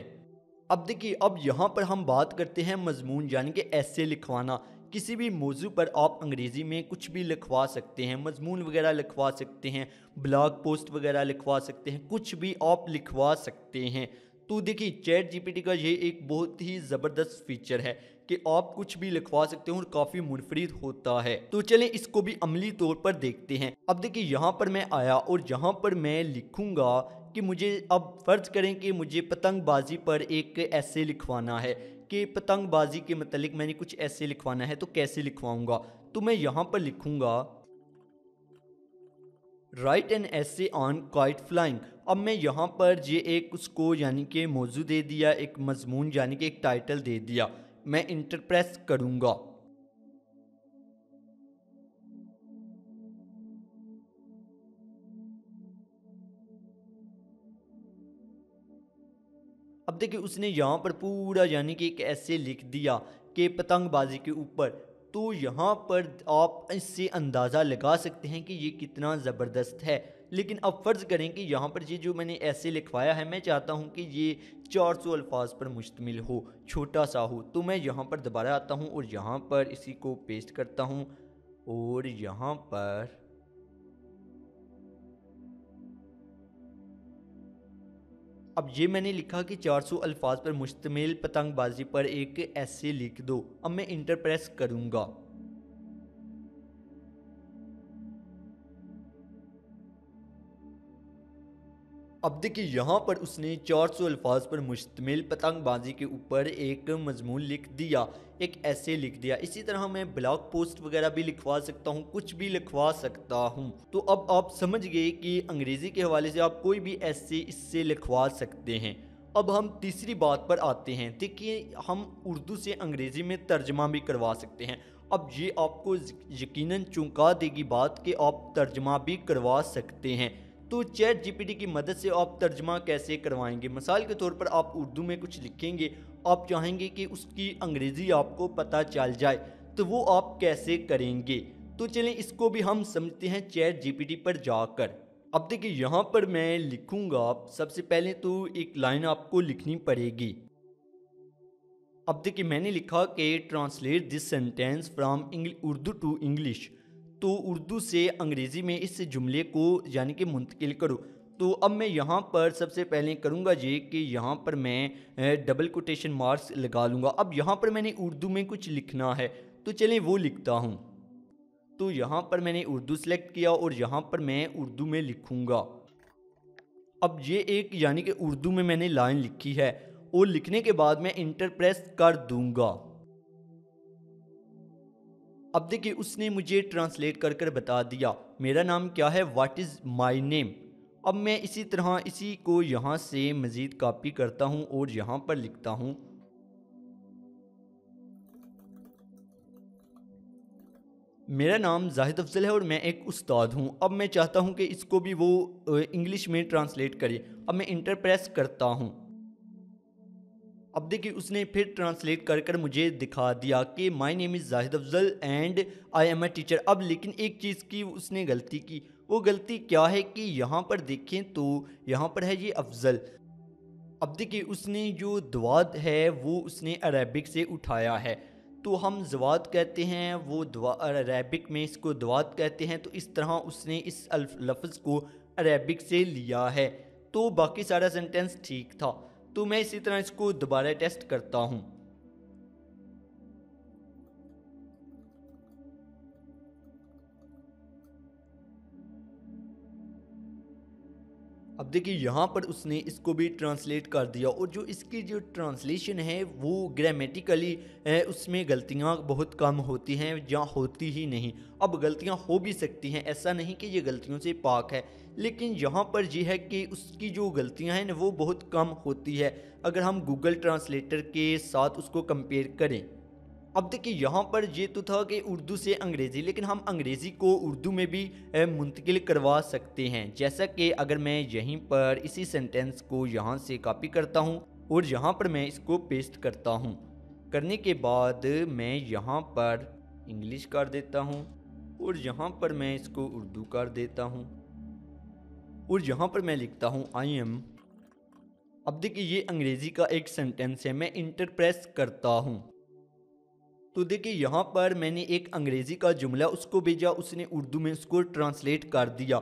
अब देखिए अब यहाँ पर हम बात करते हैं मजमून यानी कि ऐसे लिखवाना किसी भी मौजू पर आप अंग्रेज़ी में कुछ भी लिखवा सकते हैं मजमून वगैरह लिखवा सकते हैं ब्लॉग पोस्ट वगैरह लिखवा सकते हैं कुछ भी आप लिखवा सकते हैं तो देखिए चैट जीपीटी का ये एक बहुत ही ज़बरदस्त फीचर है कि आप कुछ भी लिखवा सकते हो और काफ़ी मुनफरद होता है तो चलें इसको भी अमली तौर पर देखते हैं अब देखिए यहाँ पर मैं आया और यहाँ पर मैं लिखूँगा कि मुझे अब फ़र्ज़ करें कि मुझे पतंगबाजी पर एक ऐसे लिखवाना है कि पतंगबाजी के मतलब मैंने कुछ ऐसे लिखवाना है तो कैसे लिखवाऊंगा तो मैं यहाँ पर लिखूँगा write an essay on kite flying अब मैं यहाँ पर ये एक उसको यानी कि मौजू दे दिया एक मजमून यानी कि एक टाइटल दे दिया मैं इंटरप्रेस करूँगा अब देखिए उसने यहाँ पर पूरा यानी कि एक ऐसे लिख दिया कि पतंगबाजी के ऊपर तो यहाँ पर आप इससे अंदाज़ा लगा सकते हैं कि ये कितना ज़बरदस्त है लेकिन अब फ़र्ज़ करें कि यहाँ पर ये जो मैंने ऐसे लिखवाया है मैं चाहता हूँ कि ये 400 सौ अल्फाज पर मुश्तमिल हो छोटा सा हो तो मैं यहाँ पर दोबारा आता हूँ और यहाँ पर इसी को पेस्ट करता हूँ और यहाँ पर अब ये मैंने लिखा कि 400 अल्फाज पर मुश्तमिल पतंगबाजी पर एक ऐसे लिख दो अब मैं इंटर प्रेस करूँगा अब देखिए यहाँ पर उसने 400 अल्फाज पर मुश्तमिल पतंगबाजी के ऊपर एक मजमून लिख दिया एक ऐसे लिख दिया इसी तरह मैं ब्लॉग पोस्ट वगैरह भी लिखवा सकता हूँ कुछ भी लिखवा सकता हूँ तो अब आप समझ गए कि अंग्रेज़ी के हवाले से आप कोई भी ऐसे इससे लिखवा सकते हैं अब हम तीसरी बात पर आते हैं देखिए हम उर्दू से अंग्रेज़ी में तर्जमा भी करवा सकते हैं अब ये आपको यकीनन चौंका देगी बात कि आप तर्जमा भी करवा सकते हैं तो चैट जीपीटी की मदद से आप तर्जमा कैसे करवाएंगे मिसाल के तौर पर आप उर्दू में कुछ लिखेंगे आप चाहेंगे कि उसकी अंग्रेज़ी आपको पता चल जाए तो वो आप कैसे करेंगे तो चलें इसको भी हम समझते हैं चैट जीपीटी पर जाकर अब देखिए यहाँ पर मैं लिखूँगा सबसे पहले तो एक लाइन आपको लिखनी पड़ेगी अब देखिए मैंने लिखा कि translate this sentence from Urdu to English तो उर्दू से अंग्रेज़ी में इस जुमले को यानी कि मुंतकिल करो तो अब मैं यहाँ पर सबसे पहले करूँगा ये कि यहाँ पर मैं डबल कोटेशन मार्क्स लगा लूँगा अब यहाँ पर मैंने उर्दू में कुछ लिखना है तो चलें वो लिखता हूँ तो यहाँ पर मैंने उर्दू सेलेक्ट किया और यहाँ पर मैं उर्दू में लिखूँगा अब ये एक यानी कि उर्दू में मैंने लाइन लिखी है और लिखने के बाद मैं इंटरप्रेस कर दूँगा अब देखिए उसने मुझे ट्रांसलेट कर कर बता दिया मेरा नाम क्या है वाट इज़ माई नेम अब मैं इसी तरह इसी को यहाँ से मज़ीद कापी करता हूँ और यहाँ पर लिखता हूँ मेरा नाम जाहिद अफजल है और मैं एक उस्ताद हूँ अब मैं चाहता हूँ कि इसको भी वो इंग्लिश में ट्रांसलेट करे अब मैं इंटरप्रेस करता हूँ अब देखिए उसने फिर ट्रांसलेट कर कर मुझे दिखा दिया कि my name is Zahid Afzal and I am a teacher अब लेकिन एक चीज़ की उसने गलती की वो गलती क्या है कि यहाँ पर देखें तो यहाँ पर है ये अफजल अब देखिए उसने जो द्वाद है वो उसने अरेबिक से उठाया है तो हम जवाद कहते हैं वो अरेबिक में इसको द्वाद कहते हैं तो इस तरह उसने इस लफ्ज़ को अरेबिक से लिया है तो बाकी सारा सेंटेंस ठीक था तो मैं इसी तरह इसको दोबारा टेस्ट करता हूँ अब देखिए यहाँ पर उसने इसको भी ट्रांसलेट कर दिया और जो इसकी जो ट्रांसलेशन है वो ग्रामेटिकली उसमें गलतियाँ बहुत कम होती हैं या होती ही नहीं अब गलतियाँ हो भी सकती हैं ऐसा नहीं कि ये गलतियों से पाक है लेकिन यहाँ पर यह है कि उसकी जो गलतियाँ हैं ना वो बहुत कम होती है अगर हम गूगल ट्रांसलेटर के साथ उसको कंपेयर करें अब देखिए यहाँ पर ये तो था कि उर्दू से अंग्रेज़ी लेकिन हम अंग्रेज़ी को उर्दू में भी मुंतकिल करवा सकते हैं जैसा कि अगर मैं यहीं पर इसी सेंटेंस को यहाँ से कॉपी करता हूँ और यहाँ पर मैं इसको पेस्ट करता हूँ करने के बाद मैं यहाँ पर इंग्लिश कर देता हूँ और यहाँ पर मैं इसको उर्दू कर देता हूँ और यहाँ पर मैं लिखता हूँ आई एम अब देखिए ये अंग्रेज़ी का एक सेंटेंस है मैं इंटरप्रेस करता हूँ तो देखिए यहाँ पर मैंने एक अंग्रेज़ी का जुमला उसको भेजा उसने उर्दू में उसको ट्रांसलेट कर दिया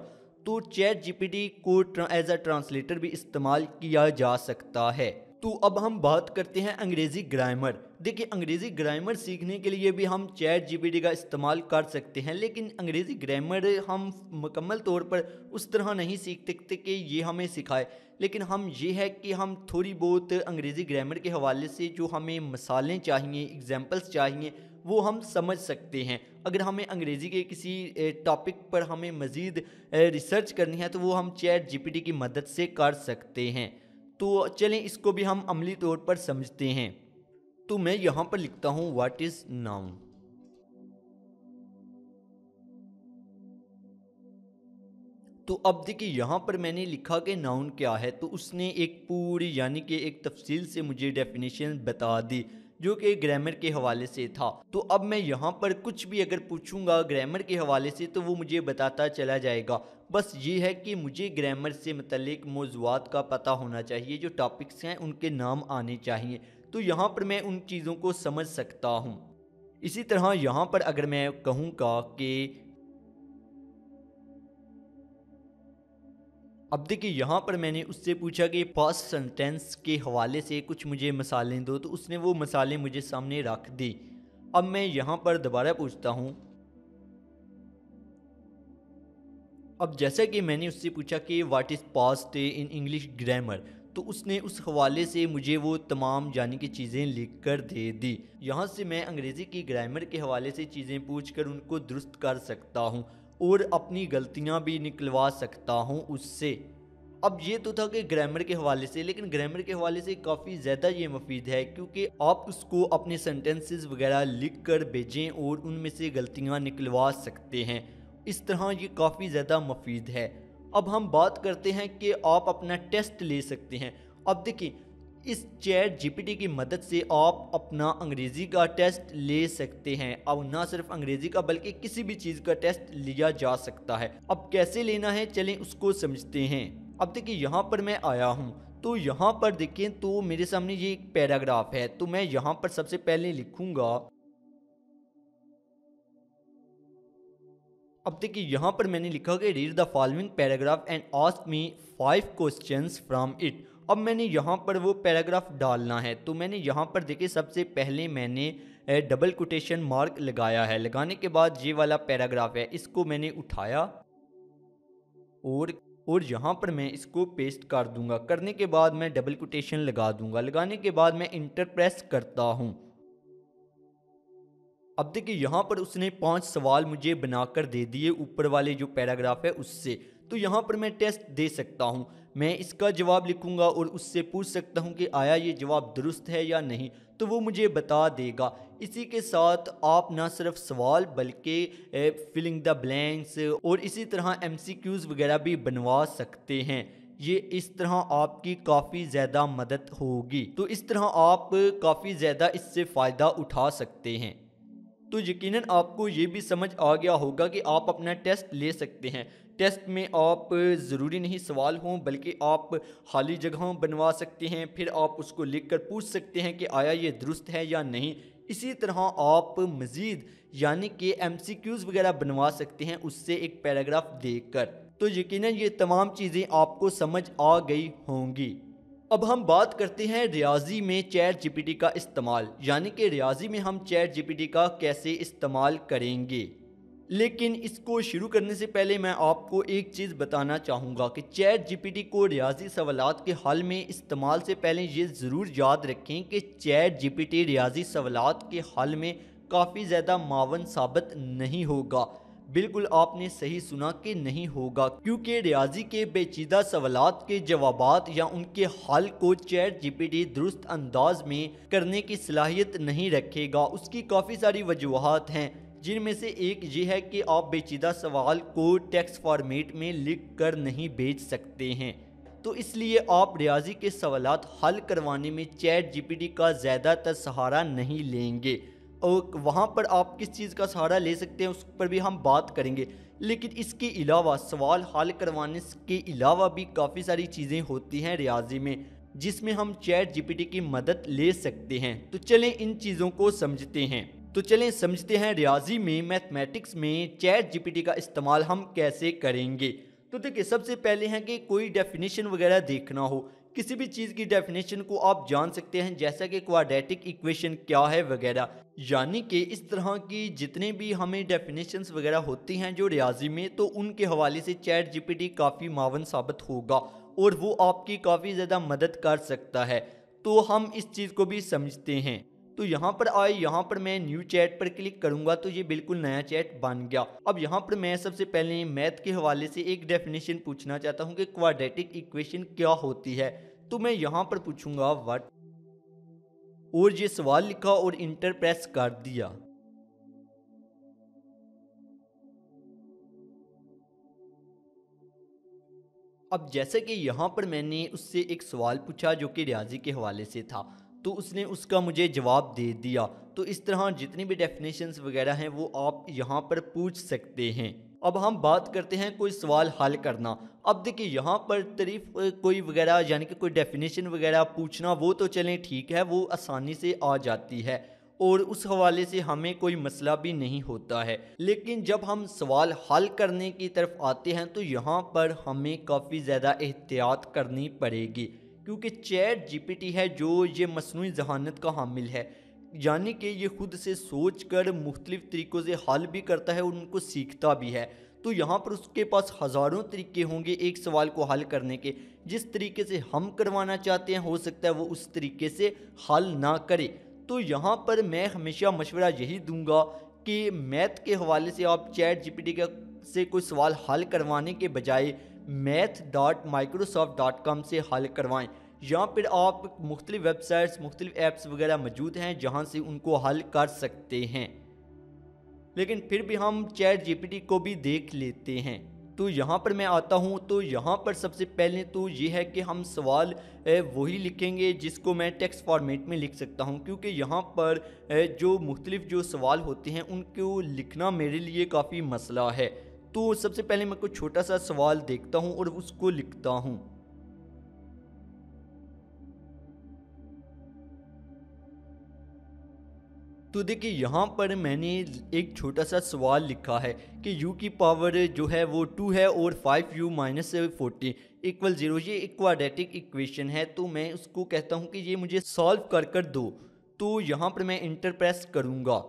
तो चैट जीपीटी को एज अ ट्रांसलेटर भी इस्तेमाल किया जा सकता है तो अब हम बात करते हैं अंग्रेज़ी ग्रामर देखिए अंग्रेज़ी ग्रामर सीखने के लिए भी हम चैट जी का इस्तेमाल कर सकते हैं लेकिन अंग्रेज़ी ग्रामर हम मुकम्मल तौर पर उस तरह नहीं सीख सकते कि ये हमें सिखाए लेकिन हम ये है कि हम थोड़ी बहुत अंग्रेज़ी ग्रामर के हवाले से जो हमें मसालें चाहिए एग्ज़ाम्पल्स चाहिए वो हम समझ सकते हैं अगर हमें अंग्रेज़ी के किसी टॉपिक पर हमें मज़ीद रिसर्च करनी है तो वो हम चैट जीपीटी की मदद से कर सकते हैं तो चलें इसको भी हम अमली तौर पर समझते हैं तो मैं यहां पर लिखता हूँ वाट इज़ नाउन तो अब देखिए यहाँ पर मैंने लिखा कि नाउन क्या है तो उसने एक पूरी यानी कि एक तफसील से मुझे डेफिनेशन बता दी जो कि ग्रामर के हवाले से था तो अब मैं यहाँ पर कुछ भी अगर पूछूंगा ग्रामर के हवाले से तो वो मुझे बताता चला जाएगा बस ये है कि मुझे ग्रामर से मतलब मौजूद का पता होना चाहिए जो टॉपिक्स हैं उनके नाम आने चाहिए तो यहाँ पर मैं उन चीज़ों को समझ सकता हूँ इसी तरह यहाँ पर अगर मैं कहूँगा कि अब देखिए यहाँ पर मैंने उससे पूछा कि पास्ट सेंटेंस के हवाले से कुछ मुझे मसाले दो तो उसने वो मसाले मुझे सामने रख दी अब मैं यहाँ पर दोबारा पूछता हूँ अब जैसा कि मैंने उससे पूछा कि what is past in English grammar तो उसने उस हवाले से मुझे वो तमाम जाने की चीज़ें लिख कर दे दी यहाँ से मैं अंग्रेज़ी की ग्रामर के हवाले से चीज़ें पूछ कर उनको दुरुस्त कर सकता हूँ और अपनी गलतियाँ भी निकलवा सकता हूँ उससे अब ये तो था कि ग्रामर के हवाले से लेकिन ग्रामर के हवाले से काफ़ी ज़्यादा ये मुफीद है क्योंकि आप उसको अपने सेंटेंसेस वगैरह लिख कर भेजें और उनमें से गलतियाँ निकलवा सकते हैं इस तरह ये काफ़ी ज़्यादा मुफीद है अब हम बात करते हैं कि आप अपना टेस्ट ले सकते हैं अब देखिए इस चैट जीपीटी की मदद से आप अपना अंग्रेज़ी का टेस्ट ले सकते हैं अब ना सिर्फ अंग्रेज़ी का बल्कि किसी भी चीज़ का टेस्ट लिया जा सकता है अब कैसे लेना है चलें उसको समझते हैं अब देखिए यहाँ पर मैं आया हूँ तो यहाँ पर देखें तो मेरे सामने ये एक पैराग्राफ है तो मैं यहाँ पर सबसे पहले लिखूँगा अब देखिए यहाँ पर मैंने लिखा कि read the following paragraph and ask me five questions from it अब मैंने यहाँ पर वो पैराग्राफ डालना है तो मैंने यहाँ पर देखिए सबसे पहले मैंने डबल कोटेशन मार्क लगाया है लगाने के बाद ये वाला पैराग्राफ है इसको मैंने उठाया और और यहाँ पर मैं इसको पेस्ट कर दूंगा करने के बाद मैं डबल कोटेशन लगा दूंगा लगाने के बाद मैं इंटर प्रेस करता हूँ अब देखिए यहाँ पर उसने पांच सवाल मुझे बनाकर दे दिए ऊपर वाले जो पैराग्राफ है उससे तो यहाँ पर मैं टेस्ट दे सकता हूँ मैं इसका जवाब लिखूंगा और उससे पूछ सकता हूं कि आया ये जवाब दुरुस्त है या नहीं तो वो मुझे बता देगा इसी के साथ आप ना सिर्फ सवाल बल्कि फिलिंग द ब्लैंक्स और इसी तरह एम वगैरह भी बनवा सकते हैं ये इस तरह आपकी काफ़ी ज़्यादा मदद होगी तो इस तरह आप काफ़ी ज़्यादा इससे फ़ायदा उठा सकते हैं तो यकीनन आपको ये भी समझ आ गया होगा कि आप अपना टेस्ट ले सकते हैं टेस्ट में आप ज़रूरी नहीं सवाल हों बल्कि आप खाली जगहों बनवा सकते हैं फिर आप उसको लिख कर पूछ सकते हैं कि आया ये दुरुस्त है या नहीं इसी तरह आप मज़ीद यानी कि एम सी क्यूज़ वगैरह बनवा सकते हैं उससे एक पैराग्राफ देख कर तो यकीन ये तमाम चीज़ें आपको समझ आ गई होंगी अब हम बात करते हैं रियाजी में चैट जीपीटी का इस्तेमाल यानी कि रियाजी में हम चैट जीपीटी का कैसे इस्तेमाल करेंगे लेकिन इसको शुरू करने से पहले मैं आपको एक चीज़ बताना चाहूँगा कि चैट जीपीटी को रियाजी सवालत के हल में इस्तेमाल से पहले ये ज़रूर याद रखें कि चैट जीपीटी रियाजी सवालत के हल में काफ़ी ज़्यादा मावन साबित नहीं होगा बिल्कुल आपने सही सुना कि नहीं होगा क्योंकि रियाजी के पेचीदा सवालत के जवाब या उनके हल को चैट जीपीटी दुरुस्त अंदाज में करने की सलाहियत नहीं रखेगा उसकी काफ़ी सारी वजूहत हैं जिनमें से एक ये है कि आप बेचीदा सवाल को टेक्स्ट फॉर्मेट में लिख कर नहीं भेज सकते हैं तो इसलिए आप रियाजी के सवाल हल करवाने में चैट जीपीटी का ज़्यादातर सहारा नहीं लेंगे और वहाँ पर आप किस चीज़ का सहारा ले सकते हैं उस पर भी हम बात करेंगे लेकिन इसके अलावा सवाल हल करवाने के अलावा भी काफ़ी सारी चीज़ें होती हैं रियाजी में जिसमें हम चैट जीपीटी की मदद ले सकते हैं तो चलें इन चीज़ों को समझते हैं तो चलें समझते हैं रियाजी में मैथमेटिक्स में चैट जीपीटी का इस्तेमाल हम कैसे करेंगे तो देखिए सबसे पहले है कि कोई डेफिनेशन वगैरह देखना हो किसी भी चीज़ की डेफिनेशन को आप जान सकते हैं जैसा कि क्वाड्रेटिक इक्वेशन क्या है वगैरह यानी कि इस तरह की जितने भी हमें डेफिनेशंस वगैरह होती हैं जो रियाजी में तो उनके हवाले से चैट जीपीटी काफ़ी मावन साबित होगा और वो आपकी काफ़ी ज़्यादा मदद कर सकता है तो हम इस चीज़ को भी समझते हैं तो यहाँ पर आए यहाँ पर मैं न्यू चैट पर क्लिक करूंगा तो ये बिल्कुल नया चैट बन गया अब यहाँ पर मैं सबसे पहले मैथ के हवाले से एक डेफिनेशन पूछना चाहता हूँ कि क्वाड्रेटिक इक्वेशन क्या होती है तो मैं यहाँ पर पूछूंगा वट और ये सवाल लिखा और इंटर प्रेस कर दिया अब जैसे कि यहाँ पर मैंने उससे एक सवाल पूछा जो कि रियाजी के हवाले से था तो उसने उसका मुझे जवाब दे दिया तो इस तरह जितनी भी डेफिनेशंस वगैरह हैं वो आप यहाँ पर पूछ सकते हैं अब हम बात करते हैं कोई सवाल हल करना अब देखिए यहाँ पर तरीफ कोई वगैरह यानी कि कोई डेफिनेशन वगैरह पूछना वो तो चलें ठीक है वो आसानी से आ जाती है और उस हवाले से हमें कोई मसला भी नहीं होता है लेकिन जब हम सवाल हल करने की तरफ आते हैं तो यहाँ पर हमें काफ़ी ज़्यादा एहतियात करनी पड़ेगी क्योंकि चैट जीपीटी है जो ये मसनू जहानत का हामिल है यानी कि ये खुद से सोच कर मुख्तलिफ़ तरीक़ों से हल भी करता है और उनको सीखता भी है तो यहाँ पर उसके पास हज़ारों तरीके होंगे एक सवाल को हल करने के जिस तरीके से हम करवाना चाहते हैं हो सकता है वो उस तरीके से हल ना करे तो यहाँ पर मैं हमेशा मशवरा यही दूंगा कि मैथ के हवाले से आप चैट जीपीटी का से कोई सवाल हल करवाने के बजाय math dot Microsoft dot com से हल करवाएँ या फिर आप मुख्तलि वेबसाइट्स मुख्तलिफ ऐप्स वगैरह मौजूद हैं जहाँ से उनको हल कर सकते हैं लेकिन फिर भी हम चैट टी को भी देख लेते हैं तो यहाँ पर मैं आता हूँ तो यहाँ पर सबसे पहले तो ये है कि हम सवाल वही लिखेंगे जिसको मैं टेक्स्ट फॉर्मेट में लिख सकता हूँ क्योंकि यहाँ पर जो मुख्तलिफ जो सवाल होते हैं उनको लिखना मेरे लिए काफ़ी मसला है तो सबसे पहले मैं कुछ छोटा सा सवाल देखता हूँ और उसको लिखता हूँ तो देखिए यहाँ पर मैंने एक छोटा सा सवाल लिखा है कि u की पावर जो है वो टू है और five U minus forty equal zero ये इक्वाडेटिक इक्वेशन है तो मैं उसको कहता हूँ कि ये मुझे सॉल्व कर कर दो तो यहाँ पर मैं इंटरप्रेस करूँगा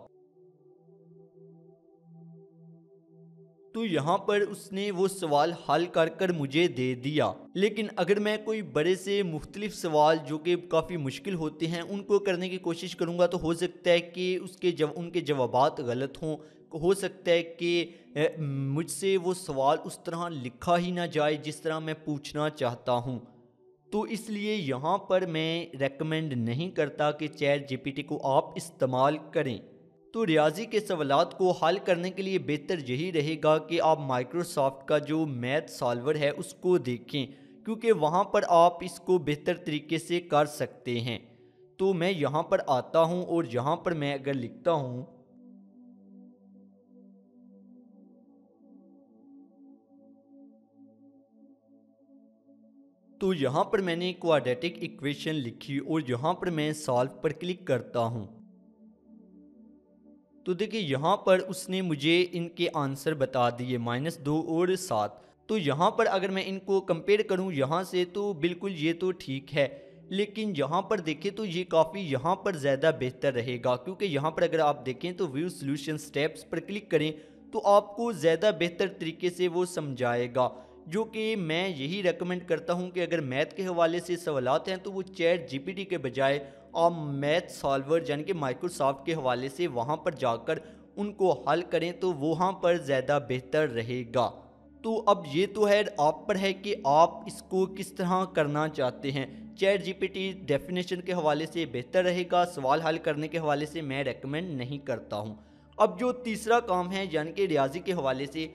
तो यहाँ पर उसने वो सवाल हल कर कर मुझे दे दिया लेकिन अगर मैं कोई बड़े से मुख्तलिफ सवाल जो कि काफ़ी मुश्किल होते हैं उनको करने की कोशिश करूँगा तो हो सकता है कि उसके जब उनके जवाब गलत हों हो सकता है कि मुझसे वो सवाल उस तरह लिखा ही ना जाए जिस तरह मैं पूछना चाहता हूँ तो इसलिए यहाँ पर मैं रेकमेंड नहीं करता कि चैट जीपीटी को आप इस्तेमाल करें तो रियाजी के सवालत को हल करने के लिए बेहतर यही रहेगा कि आप माइक्रोसॉफ्ट का जो मैथ सॉल्वर है उसको देखें क्योंकि वहाँ पर आप इसको बेहतर तरीके से कर सकते हैं तो मैं यहाँ पर आता हूँ और यहाँ पर मैं अगर लिखता हूँ तो यहाँ पर मैंने क्वाड्रेटिक इक्वेशन लिखी और यहाँ पर मैं सॉल्व पर क्लिक करता हूँ तो देखिए यहाँ पर उसने मुझे इनके आंसर बता दिए माइनस दो और सात तो यहाँ पर अगर मैं इनको कंपेयर करूँ यहाँ से तो बिल्कुल ये तो ठीक है लेकिन यहाँ पर देखें तो ये काफ़ी यहाँ पर ज़्यादा बेहतर रहेगा क्योंकि यहाँ पर अगर आप देखें तो व्यू सोल्यूशन स्टेप्स पर क्लिक करें तो आपको ज़्यादा बेहतर तरीके से वो समझाएगा जो कि मैं यही रेकमेंड करता हूँ कि अगर मैथ के हवाले से सवालत हैं तो वो चैट जीपीटी के बजाय आप मैथ सॉल्वर यानी कि माइक्रोसॉफ्ट के हवाले से वहाँ पर जाकर उनको हल करें तो वहाँ पर ज़्यादा बेहतर रहेगा तो अब ये तो है आप पर है कि आप इसको किस तरह करना चाहते हैं चैट जीपीटी डेफिनेशन के हवाले से बेहतर रहेगा सवाल हल करने के हवाले से मैं रेकमेंड नहीं करता हूँ अब जो तीसरा काम है यानी कि रियाजी के हवाले से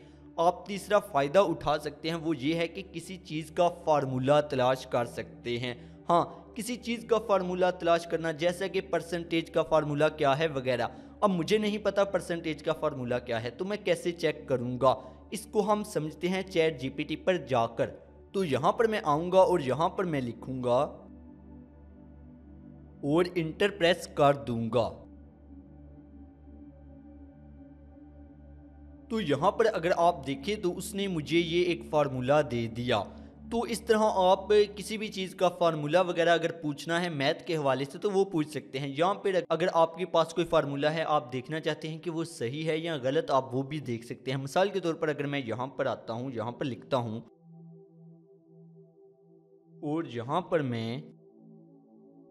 आप तीसरा फ़ायदा उठा सकते हैं वो ये है कि किसी चीज़ का फार्मूला तलाश कर सकते हैं हाँ किसी चीज़ का फार्मूला तलाश करना जैसा कि परसेंटेज का फार्मूला क्या है वगैरह अब मुझे नहीं पता परसेंटेज का फार्मूला क्या है तो मैं कैसे चेक करूँगा इसको हम समझते हैं चैट जी पर जाकर तो यहाँ पर मैं आऊँगा और यहाँ पर मैं लिखूँगा और इंटर प्रेस कर दूंगा तो यहाँ पर अगर आप देखें तो उसने मुझे ये एक फार्मूला दे दिया तो इस तरह आप किसी भी चीज़ का फार्मूला वगैरह अगर पूछना है मैथ के हवाले से तो वो पूछ सकते हैं यहाँ पर अगर आपके पास कोई फार्मूला है आप देखना चाहते हैं कि वो सही है या गलत आप वो भी देख सकते हैं मिसाल के तौर पर अगर मैं यहाँ पर आता हूँ यहाँ पर लिखता हूँ और यहाँ पर मैं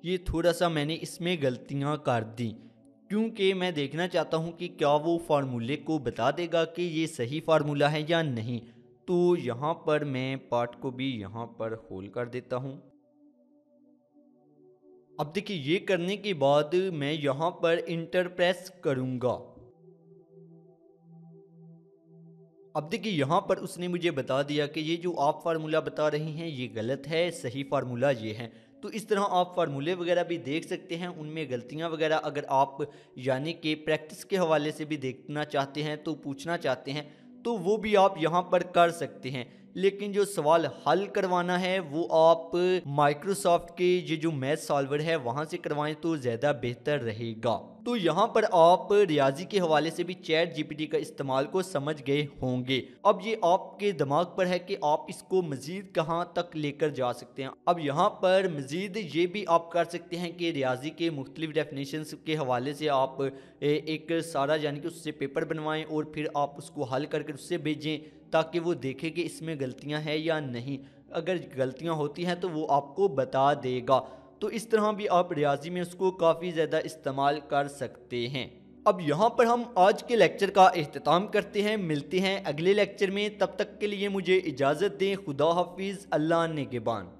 ये थोड़ा सा मैंने इसमें गलतियाँ कर दी क्योंकि मैं देखना चाहता हूँ कि क्या वो फार्मूले को बता देगा कि ये सही फार्मूला है या नहीं तो यहाँ पर मैं पार्ट को भी यहाँ पर होल कर देता हूँ अब देखिए ये करने के बाद मैं यहाँ पर इंटर प्रेस करूँगा अब देखिए यहाँ पर उसने मुझे बता दिया कि ये जो आप फार्मूला बता रहे हैं ये गलत है सही फार्मूला ये है तो इस तरह आप फार्मूले वगैरह भी देख सकते हैं उनमें गलतियां वगैरह अगर आप यानी कि प्रैक्टिस के हवाले से भी देखना चाहते हैं तो पूछना चाहते हैं तो वो भी आप यहाँ पर कर सकते हैं लेकिन जो सवाल हल करवाना है वो आप माइक्रोसॉफ्ट के ये जो मैथ सॉल्वर है वहाँ से करवाएं तो ज़्यादा बेहतर रहेगा तो यहाँ पर आप रियाजी के हवाले से भी चैट जीपीटी का इस्तेमाल को समझ गए होंगे अब ये आपके दिमाग पर है कि आप इसको मज़ीद कहाँ तक लेकर जा सकते हैं अब यहाँ पर मज़ीद ये भी आप कर सकते हैं कि रियाजी के मुख्तलिफ डेफिनेशन के हवाले से आप एक सारा यानी कि उससे पेपर बनवाएं और फिर आप उसको हल करके उससे भेजें ताकि वो देखे कि इसमें गलतियां हैं या नहीं अगर गलतियां होती हैं तो वो आपको बता देगा तो इस तरह भी आप रियाजी में उसको काफ़ी ज़्यादा इस्तेमाल कर सकते हैं अब यहाँ पर हम आज के लेक्चर का अहतमाम करते हैं मिलते हैं अगले लेक्चर में तब तक के लिए मुझे इजाज़त दें खुदा हाफिज़ अल्लाह नेगबान